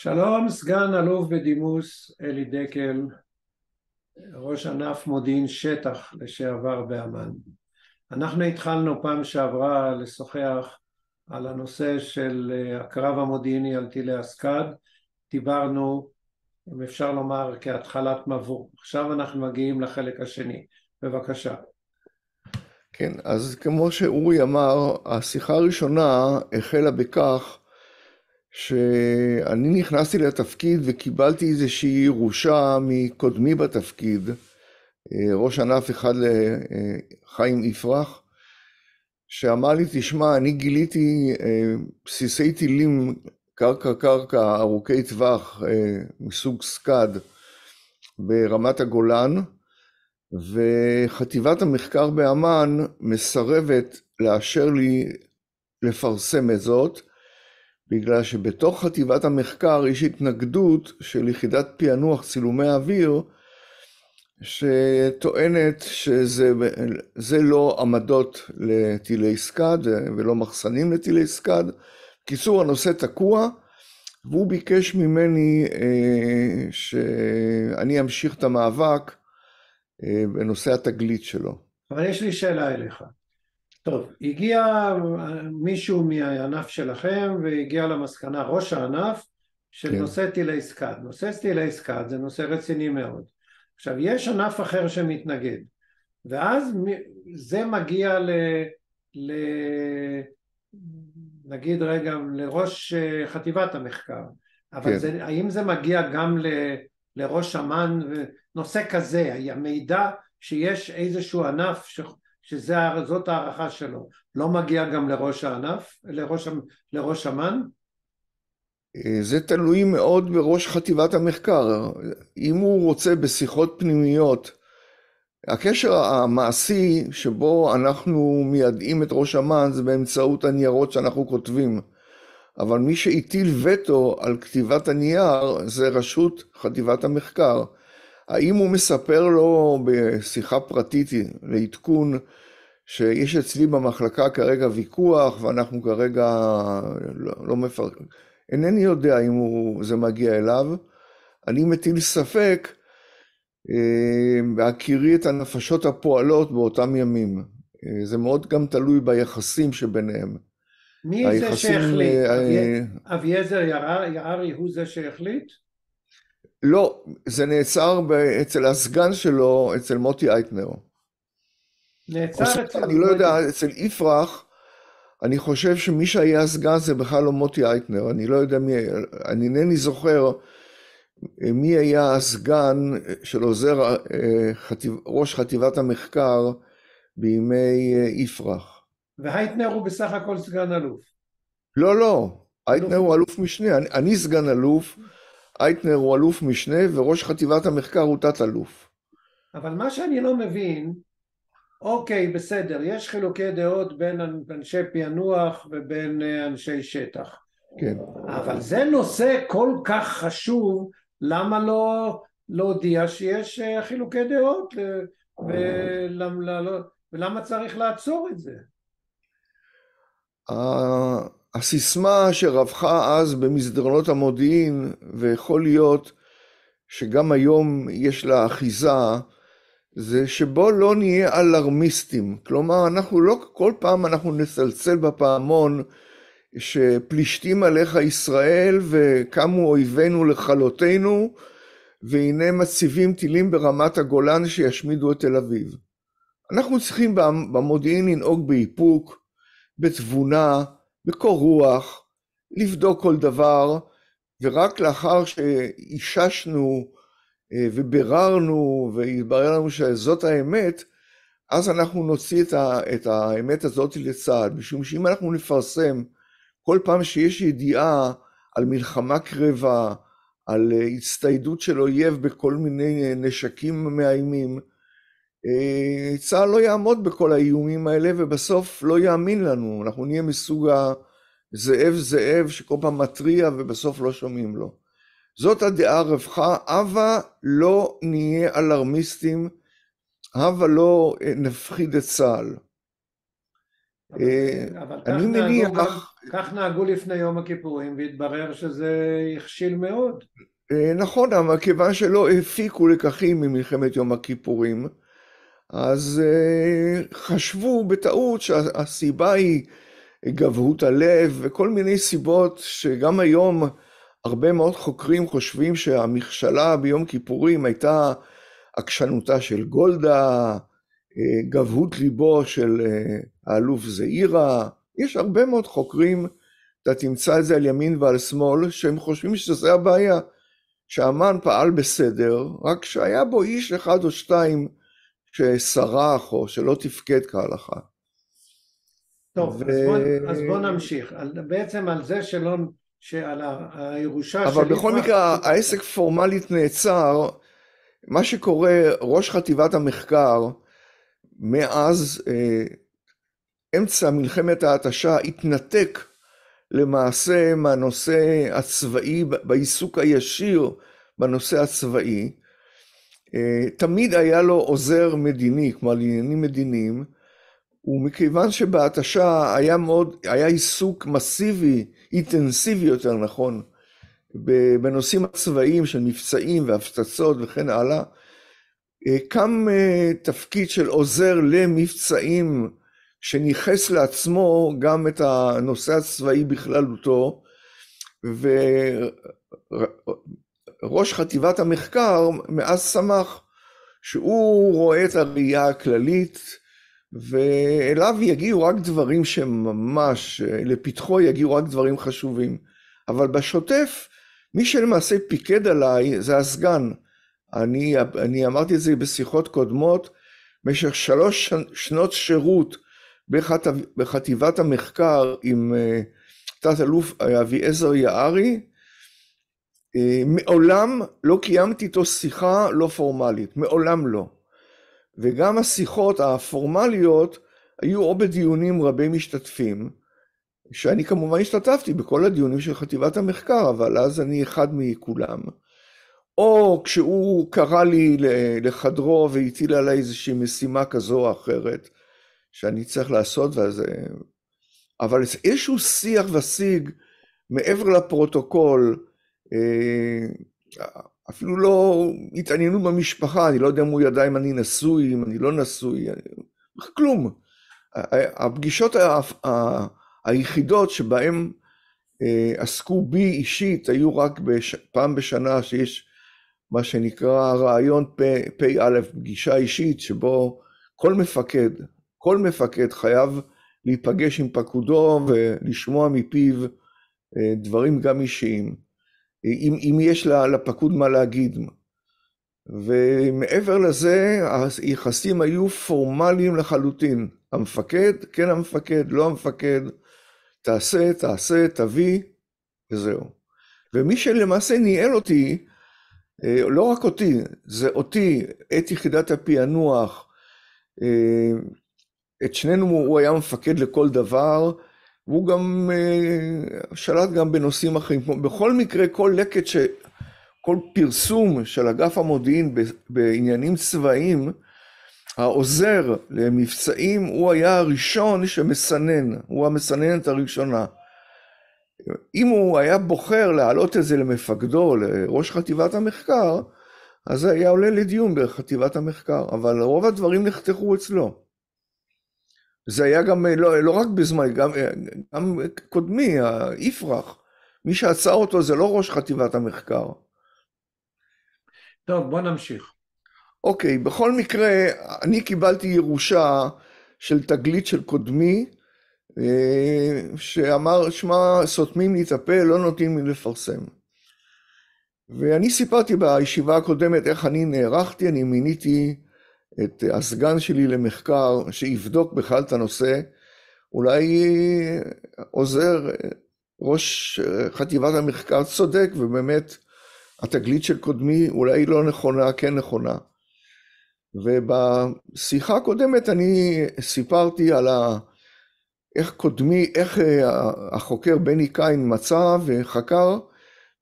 שלום סגן אלוף בדימוס אלי דקל, ראש ענף מודיעין שטח לשעבר באמ"ן. אנחנו התחלנו פעם שעברה לשוחח על הנושא של אה, הקרב המודיעיני על טילי הסקאד, דיברנו, אם אפשר לומר, כהתחלת מבוא. עכשיו אנחנו מגיעים לחלק השני. בבקשה. כן, אז כמו שאורי אמר, השיחה הראשונה החלה בכך שאני נכנסתי לתפקיד וקיבלתי איזושהי ירושה מקודמי בתפקיד, אה, ראש ענף אחד לחיים אה, יפרח, שאמר לי, תשמע, אני גיליתי אה, בסיסי טילים קרקע-קרקע ארוכי טווח מסוג סקאד ברמת הגולן, וחטיבת המחקר באמ"ן מסרבת לאשר לי לפרסם את זאת, בגלל שבתוך חטיבת המחקר יש התנגדות של יחידת פענוח צילומי אוויר שטוענת שזה לא עמדות לטילי סקאד ולא מחסנים לטילי סקאד. בקיצור, הנושא תקוע והוא ביקש ממני אה, שאני אמשיך את המאבק אה, בנושא התגלית שלו. אבל יש לי שאלה אליך. טוב, הגיע אה, מישהו מהענף שלכם והגיע למסקנה, ראש הענף, של כן. נושא טילי סקאד. נושא טילי סקאד זה נושא רציני מאוד. עכשיו, יש ענף אחר שמתנגד, ואז זה מגיע ל... ל... נגיד רגע, לראש אה, חטיבת המחקר, אבל כן. זה, האם זה מגיע גם ל, לראש אמ"ן, נושא כזה, המידע שיש איזשהו ענף ש... שזאת ההערכה שלו, לא מגיע גם לראש הענף, לראש, לראש אמ"ן? אה, זה תלוי מאוד בראש חטיבת המחקר. אם הוא רוצה בשיחות פנימיות, הקשר המעשי שבו אנחנו מיידעים את ראש אמ"ן זה באמצעות הניירות שאנחנו כותבים. אבל מי שהטיל וטו על כתיבת הנייר זה רשות חטיבת המחקר. האם הוא מספר לו בשיחה פרטית לעדכון שיש אצלי במחלקה כרגע ויכוח ואנחנו כרגע לא, לא מפרקים. אינני יודע אם הוא, זה מגיע אליו. אני מטיל ספק אה, בהכירי את הנפשות הפועלות באותם ימים. אה, זה מאוד גם תלוי ביחסים שביניהם. מי היחסים, זה שהחליט? אה, אה, אביעזר יערי הוא זה שהחליט? לא, זה נעצר אצל הסגן שלו, אצל מוטי אייטנר. נעצר אצל... אני לא יודע, אצל יפרח, אני חושב שמי שהיה הסגן זה בכלל לא מוטי אייטנר, אני לא יודע מי, אני אינני זוכר אה, מי היה הסגן של עוזר אה, חטיב, ראש חטיבת המחקר בימי אה, יפרח. והייטנר הוא בסך הכל סגן אלוף. לא, לא, הייטנר הוא אלוף משנה, אני, אני סגן אלוף. אייטנר הוא אלוף משנה וראש חטיבת המחקר הוא תת-אלוף. אבל מה שאני לא מבין, אוקיי, בסדר, יש חילוקי דעות בין אנשי פענוח ובין אה, אנשי שטח. כן. אבל זה נושא כל כך חשוב, למה לא להודיע לא שיש אה, חילוקי דעות? אה, ולמה, לא, ולמה צריך לעצור את זה? הסיסמה שרווחה אז במסדרונות המודיעין, ויכול להיות שגם היום יש לה אחיזה, זה שבו לא נהיה אלרמיסטים. כלומר, אנחנו לא, כל פעם אנחנו נצלצל בפעמון שפלישתים עליך ישראל וקמו אויבינו לכלותנו, והנה מציבים טילים ברמת הגולן שישמידו את תל אביב. אנחנו צריכים במודיעין לנהוג באיפוק, בתבונה, בקור רוח, לבדוק כל דבר, ורק לאחר שאיששנו אה, וביררנו והתברר לנו שזאת האמת, אז אנחנו נוציא את, ה, את האמת הזאת לצד, משום שאם אנחנו נפרסם כל פעם שיש ידיעה על מלחמה קרבה, על אה, הצטיידות של אויב בכל מיני אה, נשקים מאיימים, אה, צה"ל לא יעמוד בכל האיומים האלה ובסוף לא יאמין לנו, אנחנו נהיה מסוג הזאב זאב שכל פעם מתריע ובסוף לא שומעים לו. זאת הדעה הרווחה, הבה לא נהיה אלרמיסטים, הבה לא אה, נפחיד את צה"ל. אבל אה, אני מניח... נהגו, כך נהגו לפני יום הכיפורים והתברר שזה הכשיל מאוד. נכון, אבל כיוון שלא הפיקו לקחים ממלחמת יום הכיפורים, אז אה, חשבו בטעות שהסיבה היא גבהות הלב וכל מיני סיבות שגם היום הרבה מאוד חוקרים חושבים שהמכשלה ביום כיפורים הייתה עקשנותה של גולדה, אה, גבהות ליבו של אה, האלוף זעירה. יש הרבה מאוד חוקרים, אתה תמצא את זה על ימין ועל שמאל, שהם חושבים שזה הבעיה, שהמן פעל בסדר, רק שהיה בו איש אחד או שתיים שסרח או שלא תפקד כהלכה. טוב, ו... אז, בוא, אז בוא נמשיך. על, בעצם על זה שלא, שעל הירושה של... אבל בכל מקרה, ש... העסק פורמלית נעצר. מה שקורה, ראש חטיבת המחקר, מאז אה, אמצע מלחמת ההתשה, התנתק למעשה מהנושא הצבאי, בעיסוק הישיר בנושא הצבאי. אה, תמיד היה לו עוזר מדיני, כלומר לעניינים מדיניים, ומכיוון שבהתשה היה מאוד, היה עיסוק מסיבי, אינטנסיבי יותר נכון, בנושאים הצבאיים של מבצעים והפצצות וכן הלאה, אה, קם אה, תפקיד של עוזר למבצעים שניכס לעצמו גם את הנושא הצבאי בכללותו, ו... ראש חטיבת המחקר מאז שמח שהוא רואה את הראייה הכללית, ואליו יגיעו רק דברים שממש, לפתחו יגיעו רק דברים חשובים. אבל בשוטף, מי שלמעשה פיקד עליי זה הסגן. אני, אני אמרתי את זה בשיחות קודמות, במשך שלוש שנות שירות בחט, בחטיבת המחקר עם אה, תת-אלוף אביעזר יערי, אה, מעולם לא קיימתי איתו שיחה לא פורמלית, מעולם לא. וגם השיחות הפורמליות היו או בדיונים רבי משתתפים, שאני כמובן השתתפתי בכל הדיונים של חטיבת המחקר, אבל אז אני אחד מכולם. או כשהוא קרא לי לחדרו והטיל עליי איזושהי משימה כזו או אחרת שאני צריך לעשות, ואז... אה, אבל איזשהו שיח ושיג מעבר לפרוטוקול, אה, אפילו לא התעניינות במשפחה, אני לא יודע אם הוא ידע אם אני נשוי, אם אני לא נשוי, אה, כלום. הפגישות היחידות שבהן אה, עסקו בי אישית היו רק בש... פעם בשנה שיש מה שנקרא רעיון פ"א, פגישה אישית, שבו כל מפקד, כל מפקד חייב להיפגש עם פקודו ולשמוע מפיו דברים גם אישיים. אם, אם יש לפקוד מה להגיד. ומעבר לזה, היחסים היו פורמליים לחלוטין. המפקד, כן המפקד, לא המפקד, תעשה, תעשה, תביא, וזהו. ומי שלמעשה ניהל אותי, אה, לא רק אותי, זה אותי, את יחידת הפענוח, אה, את שנינו, הוא היה מפקד לכל דבר, והוא גם אה, שלט גם בנושאים אחרים. בכל מקרה, כל לקט, ש... כל פרסום של אגף המודיעין בעניינים צבאיים, העוזר למבצעים, הוא היה הראשון שמסנן, הוא המסננת הראשונה. אם הוא היה בוחר להעלות את זה למפקדו, לראש חטיבת המחקר, אז זה היה עולה לדיון בחטיבת המחקר, אבל רוב הדברים נחתכו אצלו. זה היה גם, אה, לא, לא רק בזמן, גם, אה, גם קודמי, יפרח, מי שעצר אותו זה לא ראש חטיבת המחקר. טוב, בוא נמשיך. אוקיי, בכל מקרה, אני קיבלתי ירושה של תגלית של קודמי, אה, שאמר, שמע, סותמים לי את הפה, לא נותנים לי לפרסם. ואני סיפרתי בישיבה הקודמת איך אני נערכתי, אני מיניתי את אה, הסגן שלי למחקר, שיבדוק בכלל את הנושא, אולי אה, עוזר אה, ראש חטיבת המחקר צודק, ובאמת התגלית של קודמי אולי לא נכונה, כן נכונה. ובשיחה הקודמת אני סיפרתי על ה... איך קודמי, איך החוקר בני קין מצא וחקר,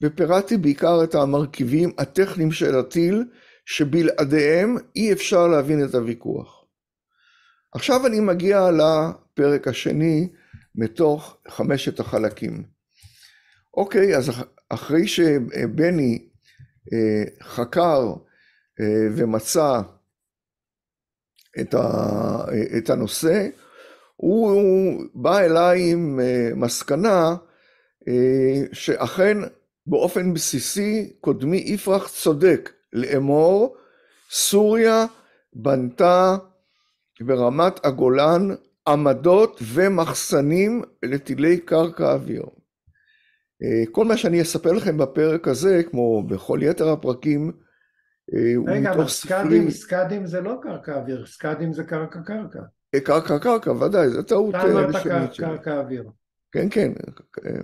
ופירטתי בעיקר את המרכיבים הטכניים של הטיל, שבלעדיהם אי אפשר להבין את הוויכוח. עכשיו אני מגיע לפרק השני מתוך חמשת החלקים. אוקיי, אז אחרי שבני אה, חקר אה, ומצא את הנושא, הוא בא אליי עם אה, מסקנה שאכן באופן בסיסי קודמי יפרח צודק לאמור, סוריה בנתה ברמת הגולן עמדות ומחסנים לטילי קרקע אוויר. אה, כל מה שאני אספר לכם בפרק הזה, כמו בכל יתר הפרקים, אה, הוא מתוך ספרים... רגע, אבל סקאדים, זה לא קרקע אוויר, סקאדים זה קרקע קרקע. אה, קרקע קרקע, ודאי, זו טעות אתה אמרת קרקע אוויר. כן, כן,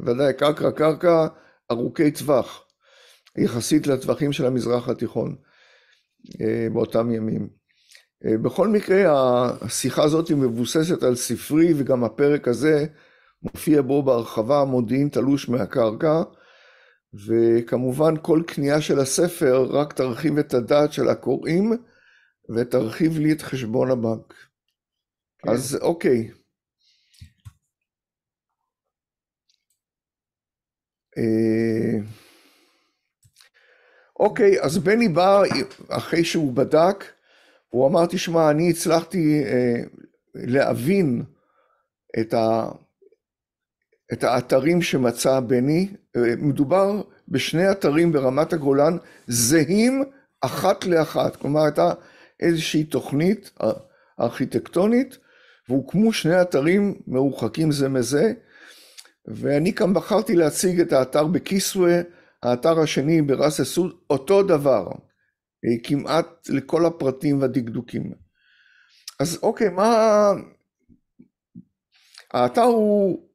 ודאי, קרקע קרקע ארוכי טווח. יחסית לטווחים של המזרח התיכון אה, באותם ימים. אה, בכל מקרה, השיחה הזאת היא מבוססת על ספרי, וגם הפרק הזה מופיע בו בהרחבה מודיעין תלוש מהקרקע, וכמובן כל קנייה של הספר רק תרחיב את הדעת של הקוראים, ותרחיב לי את חשבון הבנק. כן. אז אוקיי. אה... אוקיי, אז בני בא אחרי שהוא בדק, הוא אמר, תשמע, אני הצלחתי אה, להבין את, ה, את האתרים שמצא בני. אה, מדובר בשני אתרים ברמת הגולן זהים אחת לאחת. כלומר, הייתה איזושהי תוכנית אה, ארכיטקטונית, והוקמו שני אתרים מרוחקים זה מזה, ואני כאן בחרתי להציג את האתר בכיסווה, האתר השני בראס אסוד, אותו דבר, אה, כמעט לכל הפרטים והדקדוקים. אז אוקיי, מה... האתר הוא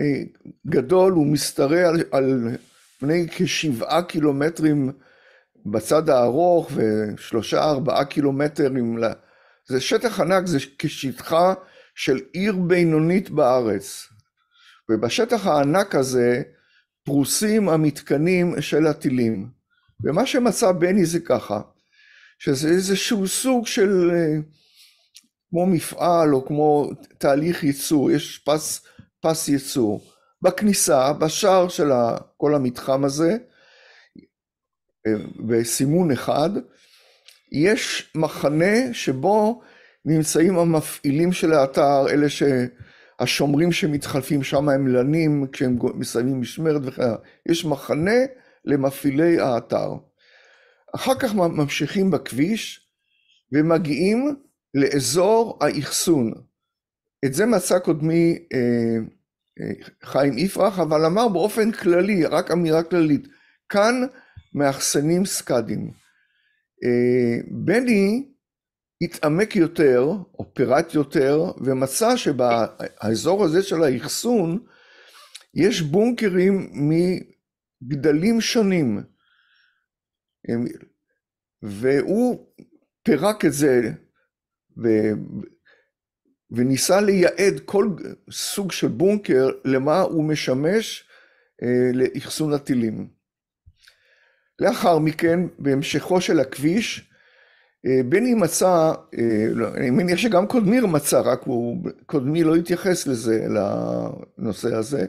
אה, גדול, הוא משתרע על, על פני כשבעה קילומטרים בצד הארוך ושלושה ארבעה קילומטרים, לה... זה שטח ענק, זה כשטחה של עיר בינונית בארץ. ובשטח הענק הזה פרוסים המתקנים של הטילים. ומה שמצא בני זה ככה, שזה איזשהו סוג של אה, כמו מפעל או כמו תהליך ייצור, יש פס, פס ייצור. בכניסה, בשער של כל המתחם הזה, אה, בסימון אחד, יש מחנה שבו נמצאים המפעילים של האתר, אלה ש... השומרים שמתחלפים שם הם לנים כשהם מסיימים משמרת וכן הלאה. יש מחנה למפעילי האתר. אחר כך ממשיכים בכביש ומגיעים לאזור האחסון. את זה מצא קודמי אה, אה, חיים יפרח, אבל אמר באופן כללי, רק אמירה כללית, כאן מאחסנים סקאדים. אה, בני התעמק יותר, או פירט יותר, ומצא שבאזור הזה של האחסון יש בונקרים מגדלים שונים. והוא פירק את זה ו... וניסה לייעד כל סוג של בונקר למה הוא משמש אה, לאחסון הטילים. לאחר מכן, בהמשכו של הכביש, אה, בני מצא, אה, לא, אני מניח שגם קודמיר מצא, רק הוא, קודמי לא התייחס לזה, לנושא הזה,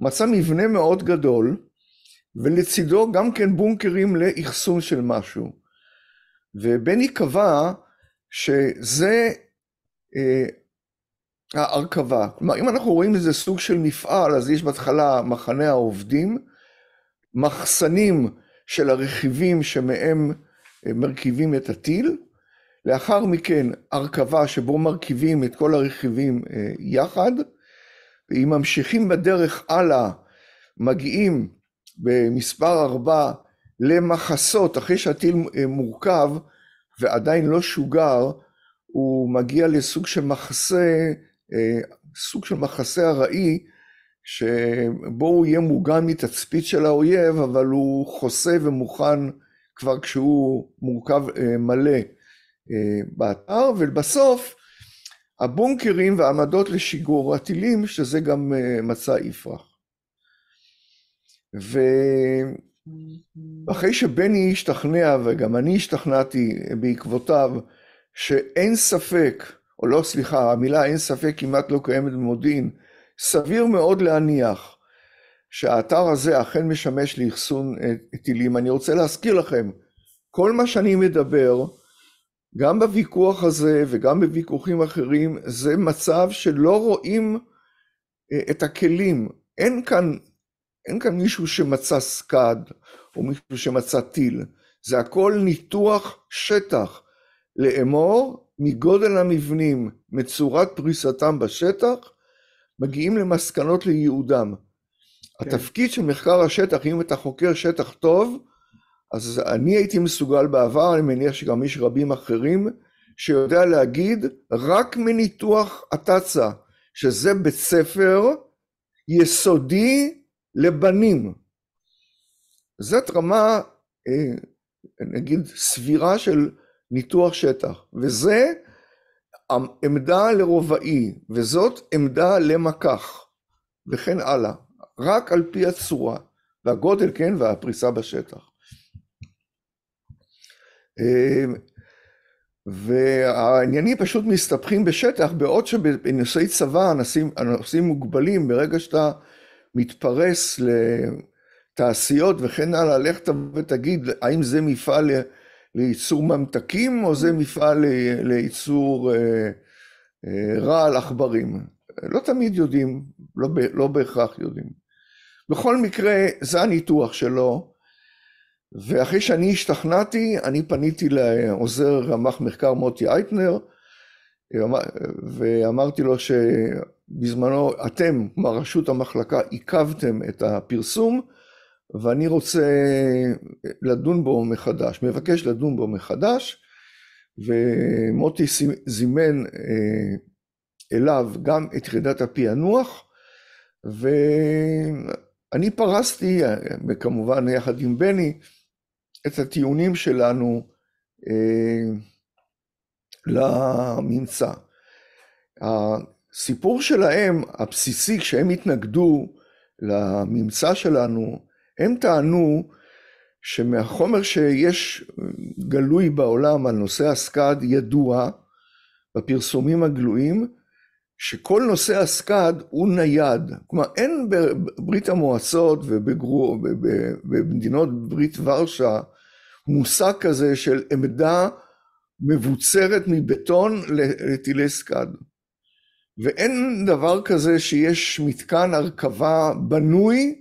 מצא מבנה מאוד גדול, ולצידו גם כן בונקרים לאחסון של משהו. ובני קבע שזה אה, ההרכבה. כלומר, אם אנחנו רואים איזה סוג של מפעל, אז יש בהתחלה מחנה העובדים, מחסנים של הרכיבים שמהם מרכיבים את הטיל, לאחר מכן הרכבה שבו מרכיבים את כל הרכיבים אה, יחד, ואם ממשיכים בדרך הלאה, מגיעים במספר ארבע למחסות, אחרי שהטיל אה, מורכב ועדיין לא שוגר, הוא מגיע לסוג של מחסה, אה, סוג של מחסה ארעי, שבו הוא יהיה מוגן מתצפית של האויב, אבל הוא חוסה ומוכן כבר כשהוא מורכב אה, מלא אה, באתר, ובסוף הבונקרים והעמדות לשיגור הטילים, שזה גם אה, מצא יפרח. ואחרי שבני השתכנע, וגם אני השתכנעתי בעקבותיו, שאין ספק, או לא, סליחה, המילה אין ספק כמעט לא קיימת במודיעין, סביר מאוד להניח שהאתר הזה אכן משמש לאחסון אה, טילים. אני רוצה להזכיר לכם, כל מה שאני מדבר, גם בוויכוח הזה וגם בוויכוחים אחרים, זה מצב שלא רואים אה, את הכלים. אין כאן, אין כאן מישהו שמצא סקאד או מישהו שמצא טיל. זה הכל ניתוח שטח. לאמור מגודל המבנים, מצורת פריסתם בשטח, מגיעים למסקנות לייעודם. כן. התפקיד של מחקר השטח, אם אתה חוקר שטח טוב, אז אני הייתי מסוגל בעבר, אני מניח שגם יש רבים אחרים, שיודע להגיד רק מניתוח התצ"א, שזה בית ספר יסודי לבנים. זאת רמה, אה, נגיד, סבירה של ניתוח שטח, וזה עמדה לרובעי, וזאת עמדה למקח, וכן הלאה. רק על פי הצורה והגודל, כן, והפריסה בשטח. אמ, והעניינים פשוט מסתבכים בשטח, בעוד שבנושאי צבא הנושאים, הנושאים מוגבלים, ברגע שאתה מתפרס לתעשיות וכן הלאה, לך ותגיד האם זה מפעל לייצור ממתקים או זה מפעל לייצור אה, אה, רעל עכברים. לא תמיד יודעים, לא, לא בהכרח יודעים. בכל מקרה, זה הניתוח שלו, ואחרי שאני השתכנעתי, אני פניתי לעוזר רמ"ח מחקר מוטי אייטנר, ואמרתי לו שבזמנו אתם, כלומר רשות המחלקה, עיכבתם את הפרסום, ואני רוצה לדון בו מחדש, מבקש לדון בו מחדש, ומוטי זימן אה, אליו גם את יחידת הפענוח, ו... אני פרסתי, וכמובן אה, יחד עם בני, את הטיעונים שלנו אה, לממצא. הסיפור שלהם, הבסיסי, כשהם התנגדו לממצא שלנו, הם טענו שמהחומר שיש אה, גלוי בעולם על נושא הסקאד ידוע בפרסומים הגלויים, שכל נושא הסקאד הוא נייד. כלומר, אין בברית המועצות ובמדינות ברית ורשה מושג כזה של עמדה מבוצרת מבטון לטילי סקאד. ואין דבר כזה שיש מתקן הרכבה בנוי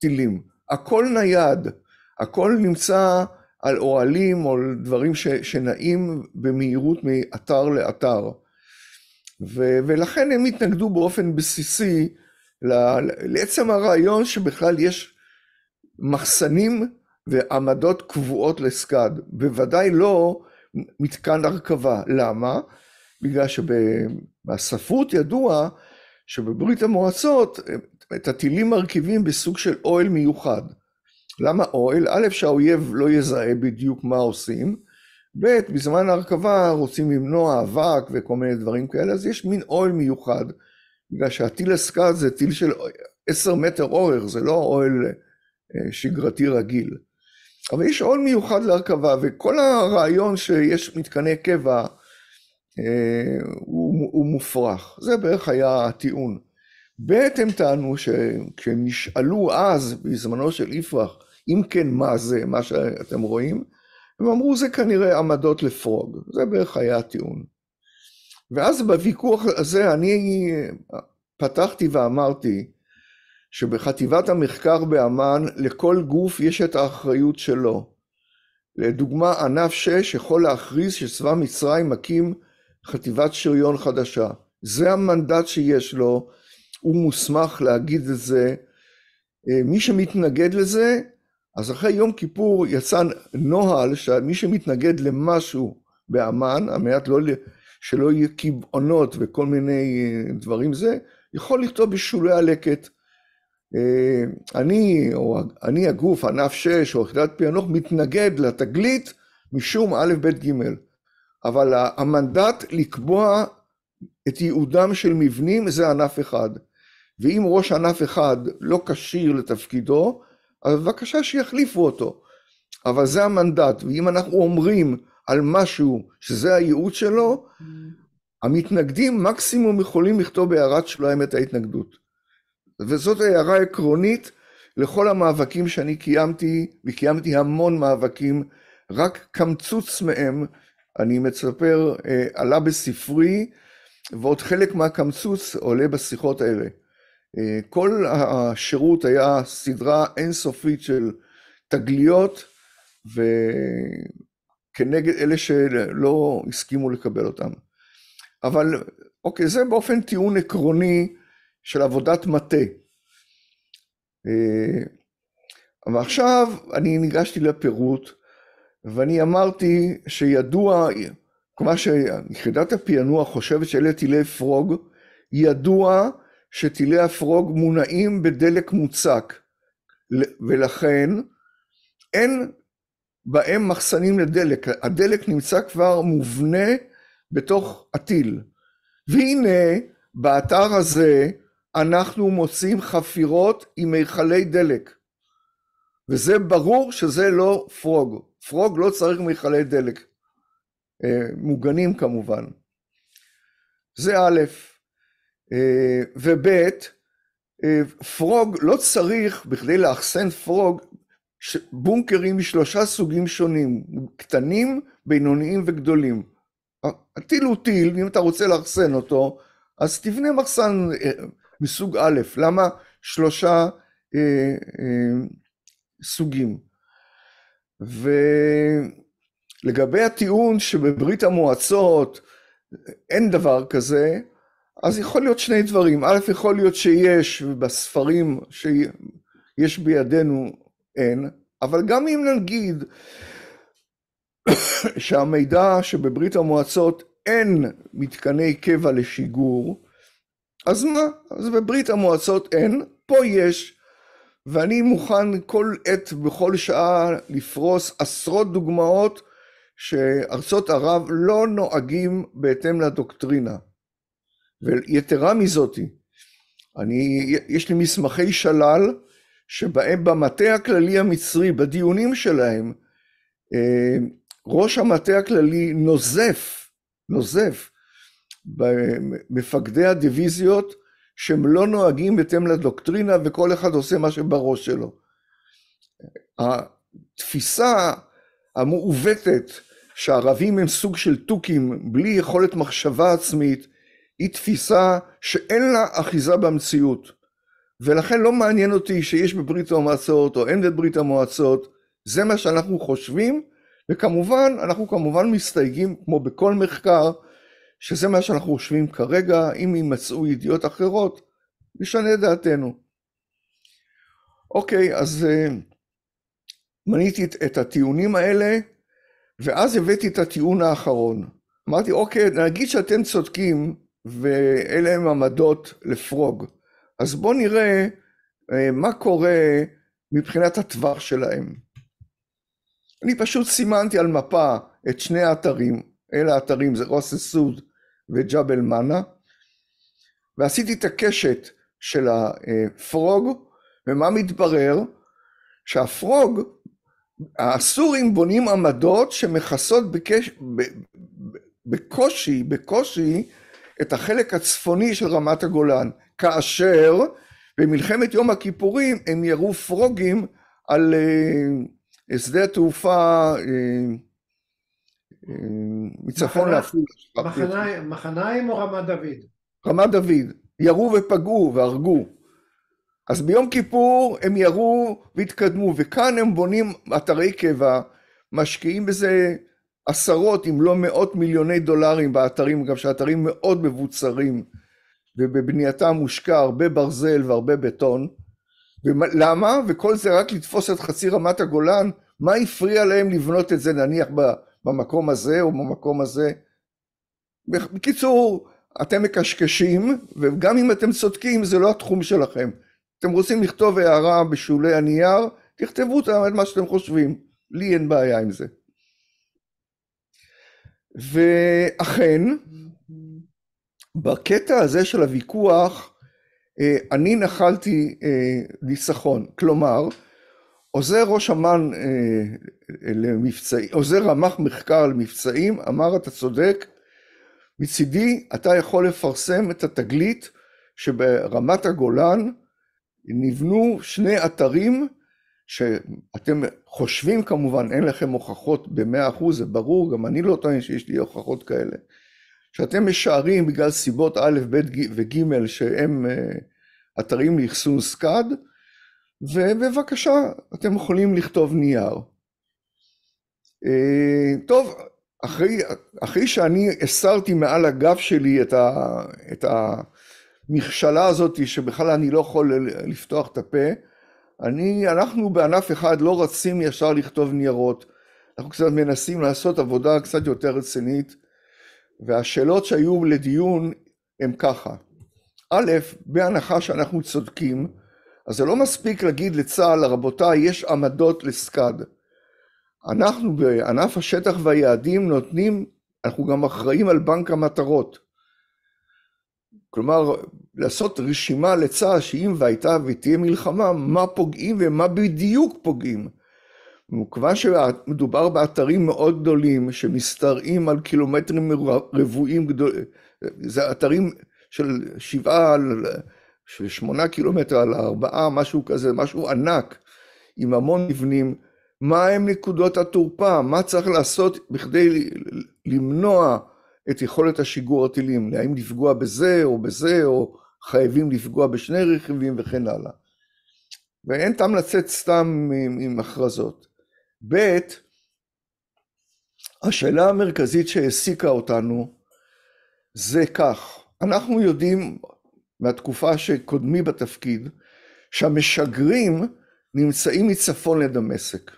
לטילים. הכל נייד, הכל נמצא על אוהלים או על דברים ש, שנעים במהירות מאתר לאתר. ו- ולכן הם התנגדו באופן בסיסי לעצם הרעיון שבכלל יש מחסנים ועמדות קבועות לסקאד, בוודאי לא מתקן הרכבה. למה? בגלל שבספרות ידוע שבברית המועצות את הטילים מרכיבים בסוג של אוהל מיוחד. למה אוהל? א', שהאויב לא יזהה בדיוק מה עושים, ב', בזמן ההרכבה רוצים למנוע אבק וכל מיני דברים כאלה, אז יש מין אוהל מיוחד, בגלל שהטיל הסקאט זה טיל של עשר מטר אורך, זה לא אוהל אה, שגרתי רגיל. אבל יש אוהל מיוחד להרכבה, וכל הרעיון שיש מתקני קבע אה, הוא, הוא מופרך. זה בערך היה הטיעון. ב' הם טענו שכשהם נשאלו אז, בזמנו של יפרח, אם כן מה זה, מה שאתם רואים, הם אמרו זה כנראה עמדות לפרוג, זה בערך היה הטיעון. ואז בוויכוח הזה אני פתחתי ואמרתי שבחטיבת המחקר באמ"ן לכל גוף יש את האחריות שלו. לדוגמה ענף 6 יכול להכריז שצבא מצרים מקים חטיבת שריון חדשה. זה המנדט שיש לו, הוא מוסמך להגיד את זה. אה, מי שמתנגד לזה אז אחרי יום כיפור יצא נוהל שמי שמתנגד למשהו באמ"ן, על מנת לא, שלא יהיו קבעונות וכל מיני אה, דברים זה, יכול לכתוב בשולי הלקט. אה, אני, או אני הגוף, ענף שש, או יחידת פענוח, מתנגד לתגלית משום א', ב', ג'. אבל המנדט לקבוע את ייעודם של מבנים זה ענף אחד. ואם ראש ענף אחד לא כשיר לתפקידו, אז בבקשה שיחליפו אותו. אבל זה המנדט, ואם אנחנו אומרים על משהו שזה הייעוד שלו, mm. המתנגדים מקסימום יכולים לכתוב בהערת שלהם את ההתנגדות. וזאת הערה עקרונית לכל המאבקים שאני קיימתי, וקיימתי המון מאבקים, רק קמצוץ מהם, אני מצפר, אה, עלה בספרי, ועוד חלק מהקמצוץ עולה בשיחות האלה. אה, כל השירות היה סדרה אינסופית של תגליות, וכנגד אלה שלא הסכימו לקבל אותם. אבל אוקיי, זה באופן טיעון עקרוני של עבודת מטה. אה, ועכשיו אני ניגשתי לפירוט, ואני אמרתי שידוע, כלומר שיחידת הפענוח חושבת שאלה טילי פרוג, ידוע שטילי הפרוג מונעים בדלק מוצק, ולכן אין בהם מחסנים לדלק, הדלק נמצא כבר מובנה בתוך הטיל. והנה, באתר הזה אנחנו מוצאים חפירות עם מיכלי דלק. וזה ברור שזה לא פרוג. פרוג לא צריך מיכלי דלק. אה, מוגנים כמובן. זה א', אה, וב' אה, פרוג לא צריך, בכדי לאחסן פרוג, בונקרים משלושה סוגים שונים, קטנים, בינוניים וגדולים. אה, הטיל הוא טיל, אם אתה רוצה לאחסן אותו, אז תבנה מחסן מסוג א', למה שלושה אה, אה, סוגים? ולגבי הטיעון שבברית המועצות אין דבר כזה, אז יכול להיות שני דברים. א', יכול להיות שיש, ובספרים שיש בידינו אין, אבל גם אם נגיד שהמידע שבברית המועצות אין מתקני קבע לשיגור, אז מה? אז בברית המועצות אין, פה יש, ואני מוכן כל עת בכל שעה לפרוס עשרות דוגמאות שארצות ערב לא נוהגים בהתאם לדוקטרינה. ויתרה מזאתי, אני, יש לי מסמכי שלל שבהם במטה הכללי המצרי, בדיונים שלהם, אה, ראש המטה הכללי נוזף, נוזף, במפקדי הדיוויזיות שהם לא נוהגים בהתאם לדוקטרינה וכל אחד עושה מה שבראש שלו. התפיסה המעוותת שהערבים הם סוג של תוכים בלי יכולת מחשבה עצמית היא תפיסה שאין לה אחיזה במציאות. ולכן לא מעניין אותי שיש בברית המועצות או אין בברית המועצות, זה מה שאנחנו חושבים, וכמובן, אנחנו כמובן מסתייגים, כמו בכל מחקר, שזה מה שאנחנו חושבים כרגע, אם יימצאו ידיעות אחרות, נשנה את דעתנו. אוקיי, אז אה, מניתי את הטיעונים האלה, ואז הבאתי את הטיעון האחרון. אמרתי, אוקיי, נגיד שאתם צודקים, ואלה הם עמדות לפרוג. אז בואו נראה אה, מה קורה מבחינת הטווח שלהם. אני פשוט סימנתי על מפה את שני האתרים, אלה האתרים זה רוס אסוד וג'בל מנה, ועשיתי את הקשת של הפרוג, אה, ומה מתברר? שהפרוג, הסורים בונים עמדות שמכסות בקש... בקושי, בקושי את החלק הצפוני של רמת הגולן, כאשר במלחמת יום הכיפורים הם ירו פרוגים על אה, אה שדה התעופה אה, אה, מצפון לעפולה. מחניים או רמת דוד? רמת דוד. ירו ופגעו והרגו. אז ביום כיפור הם ירו והתקדמו, וכאן הם בונים אתרי קבע, משקיעים בזה עשרות אם לא מאות מיליוני דולרים באתרים, גם שהאתרים מאוד מבוצרים ובבנייתם מושקע הרבה ברזל והרבה בטון. ולמה? וכל זה רק לתפוס את חצי רמת הגולן, מה הפריע להם לבנות את זה נניח במקום הזה או במקום הזה? בקיצור, אתם מקשקשים, וגם אם אתם צודקים זה לא התחום שלכם. אתם רוצים לכתוב הערה בשולי הנייר, תכתבו את מה שאתם חושבים, לי אין בעיה עם זה. ואכן, mm-hmm. בקטע הזה של הוויכוח, אה, אני נחלתי אה, ניצחון. כלומר, עוזר ראש אמ"ן אה, למבצעים, עוזר רמ"ח מחקר למבצעים, אמר אתה צודק, מצידי אתה יכול לפרסם את התגלית שברמת הגולן נבנו שני אתרים שאתם חושבים כמובן, אין לכם הוכחות במאה אחוז, זה ברור, גם אני לא טוען שיש לי הוכחות כאלה. שאתם משערים בגלל סיבות א', ב' וג', שהם אה, אתרים לאחסון סקאד, ובבקשה, אתם יכולים לכתוב נייר. אה, טוב, אחרי, אחרי שאני הסרתי מעל הגב שלי את, ה, את המכשלה הזאת, שבכלל אני לא יכול לפתוח את הפה, אני, אנחנו בענף אחד לא רצים ישר לכתוב ניירות, אנחנו קצת מנסים לעשות עבודה קצת יותר רצינית, והשאלות שהיו לדיון הן ככה. א', בהנחה שאנחנו צודקים, אז זה לא מספיק להגיד לצה"ל, רבותיי, יש עמדות לסקד. אנחנו בענף השטח והיעדים נותנים, אנחנו גם אחראים על בנק המטרות. כלומר, לעשות רשימה לצה"ל שאם והייתה ותהיה מלחמה, מה פוגעים ומה בדיוק פוגעים. וכיוון שמדובר באתרים מאוד גדולים שמשתרעים על קילומטרים רבועים גדולים, זה אתרים של שבעה, של שמונה קילומטר על ארבעה, משהו כזה, משהו ענק, עם המון מבנים, מה הם נקודות התורפה, מה צריך לעשות בכדי למנוע את יכולת השיגור הטילים, האם לפגוע בזה או בזה, או חייבים לפגוע בשני רכיבים וכן הלאה. ואין טעם לצאת סתם עם, עם הכרזות. ב', השאלה המרכזית שהעסיקה אותנו זה כך, אנחנו יודעים מהתקופה שקודמי בתפקיד, שהמשגרים נמצאים מצפון לדמשק.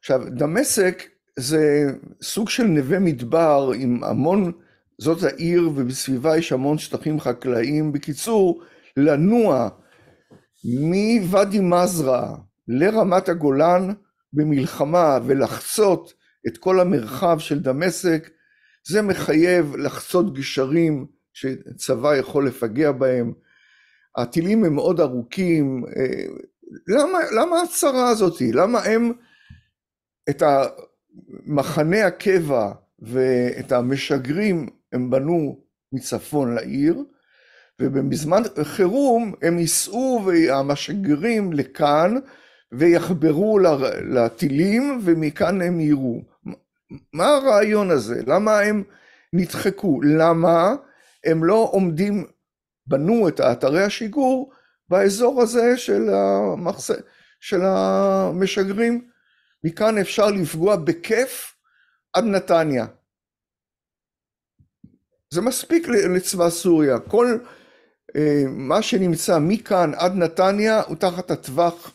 עכשיו, דמשק זה סוג של נווה מדבר עם המון, זאת העיר ובסביבה יש המון שטחים חקלאיים. בקיצור, לנוע מוואדי מזרה לרמת הגולן במלחמה ולחצות את כל המרחב של דמשק, זה מחייב לחצות גשרים שצבא יכול לפגע בהם. הטילים הם מאוד ארוכים. אה, למה, למה הצרה הזאתי? למה הם את ה... מחנה הקבע ואת המשגרים הם בנו מצפון לעיר, ובזמן חירום הם ייסעו והמשגרים לכאן ויחברו לטילים ומכאן הם יירו. מה הרעיון הזה? למה הם נדחקו? למה הם לא עומדים, בנו את אתרי השיגור באזור הזה של, המחס... של המשגרים? מכאן אפשר לפגוע בכיף עד נתניה. זה מספיק לצבא סוריה. כל אה, מה שנמצא מכאן עד נתניה הוא תחת הטווח,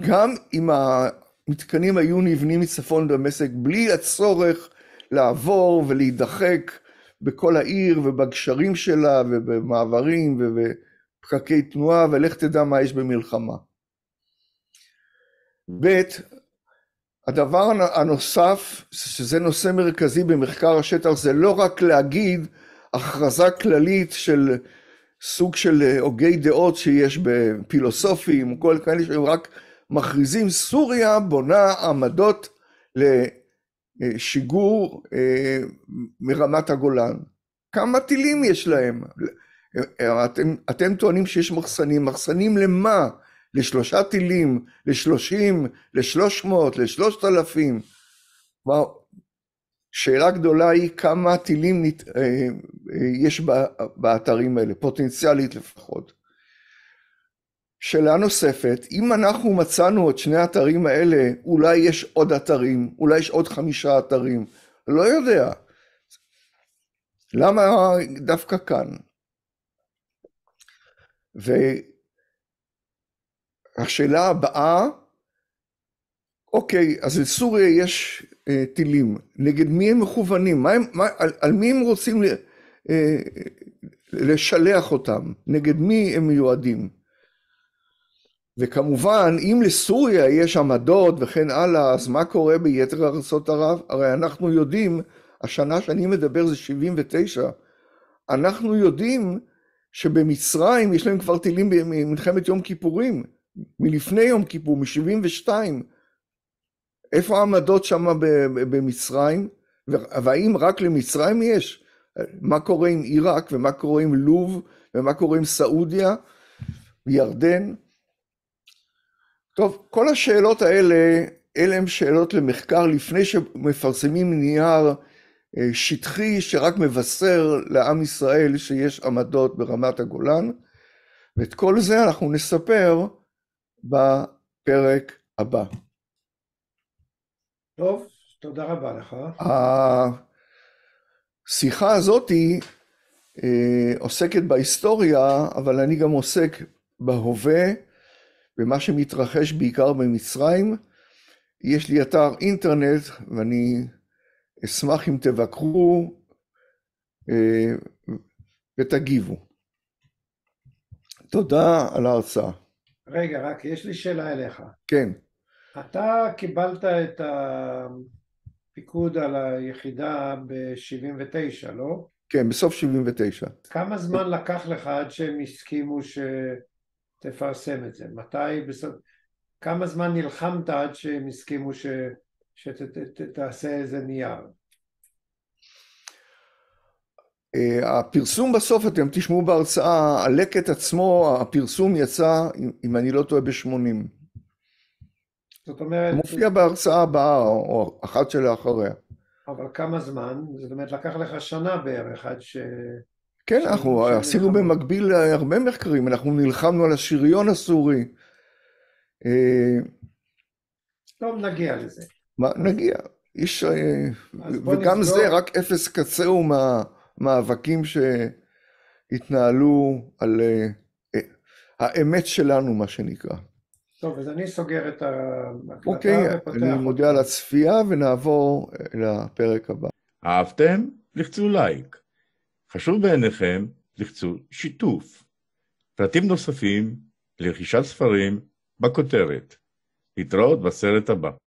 גם אם המתקנים היו נבנים מצפון דמשק, בלי הצורך לעבור ולהידחק בכל העיר ובגשרים שלה ובמעברים ובפקקי תנועה, ולך תדע מה יש במלחמה. ב' הדבר הנוסף, שזה נושא מרכזי במחקר השטח, זה לא רק להגיד הכרזה כללית של סוג של אה, הוגי דעות שיש בפילוסופים, כל כאלה שהם רק מכריזים, סוריה בונה עמדות לשיגור אה, מרמת הגולן. כמה טילים יש להם? אה, אתם, אתם טוענים שיש מחסנים, מחסנים למה? לשלושה טילים, לשלושים, לשלוש מאות, לשלושת אלפים. שאלה גדולה היא כמה טילים נת... אה, אה, יש באתרים האלה, פוטנציאלית לפחות. שאלה נוספת, אם אנחנו מצאנו את שני האתרים האלה, אולי יש עוד אתרים, אולי יש עוד חמישה אתרים, לא יודע. למה דווקא כאן? ו... השאלה הבאה, אוקיי, אז לסוריה יש אה, טילים, נגד מי הם מכוונים? מה הם, מה, על, על מי הם רוצים ל, אה, לשלח אותם? נגד מי הם מיועדים? וכמובן, אם לסוריה יש עמדות וכן הלאה, אז מה קורה ביתר ארצות ערב? הרי אנחנו יודעים, השנה שאני מדבר זה 79, אנחנו יודעים שבמצרים יש להם כבר טילים במלחמת יום כיפורים. מלפני יום כיפור, מ-72. איפה העמדות שם במצרים? והאם רק למצרים יש? מה קורה עם עיראק, ומה קורה עם לוב, ומה קורה עם סעודיה, וירדן? טוב, כל השאלות האלה, אלה הן שאלות למחקר לפני שמפרסמים נייר אה, שטחי שרק מבשר לעם ישראל שיש עמדות ברמת הגולן, ואת כל זה אנחנו נספר בפרק הבא. טוב, תודה רבה לך. השיחה הזאתי אה, עוסקת בהיסטוריה, אבל אני גם עוסק בהווה, במה שמתרחש בעיקר במצרים. יש לי אתר אינטרנט, ואני אשמח אם תבקרו אה, ותגיבו. תודה על ההרצאה. רגע, רק יש לי שאלה אליך. כן. אתה קיבלת את הפיקוד על היחידה ב-79, לא? כן, בסוף 79. כמה זמן לקח לך עד שהם הסכימו שתפרסם את זה? מתי בסוף... כמה זמן נלחמת עד שהם הסכימו ש... שתעשה איזה נייר? אה, הפרסום בסוף, אתם תשמעו בהרצאה, הלקט עצמו, הפרסום יצא, אם אני לא טועה, ב-80. זאת אומרת... מופיע בהרצאה הבאה, או אחת שלאחריה. אבל כמה זמן? זאת אומרת, לקח לך שנה בערך עד ש... כן, אנחנו עשינו במקביל הרבה מחקרים, אנחנו נלחמנו על השריון הסורי. אה, טוב, נגיע לזה. מה, נגיע. איש, אה, וגם נסגור... זה רק אפס קצהו מה... מאבקים שהתנהלו על אה, אה, האמת שלנו, מה שנקרא. טוב, אז אני סוגר את אוקיי, ההקלטה אוקיי, ופותח... אני מודה על הצפייה ונעבור אה, לפרק הבא. אהבתם? לחצו לייק. חשוב בעיניכם? לחצו שיתוף. פרטים נוספים לרכישת ספרים בכותרת. להתראות בסרט הבא.